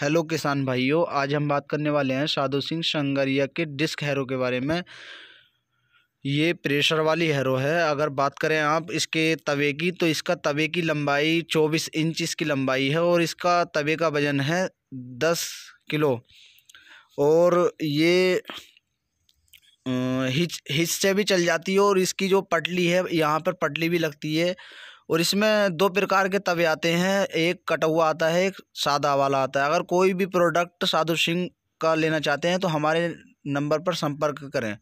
hello किसान भाइयों आज हम बात करने वाले हैं साधु सिंह संगरिया के डिस्क हैरो के बारे में ये प्रेशर वाली हैरो है अगर बात करें आप इसके तवे की तो इसका तवे की लंबाई 24 इंच इसकी लंबाई है और इसका तवे का वज़न है 10 किलो और ये हिच हिच से भी चल जाती है और इसकी जो पटली है यहाँ पर पटली भी लगती है और इसमें दो प्रकार के तवे आते हैं एक कटा हुआ आता है एक सादा वाला आता है अगर कोई भी प्रोडक्ट साधु सिंह का लेना चाहते हैं तो हमारे नंबर पर संपर्क करें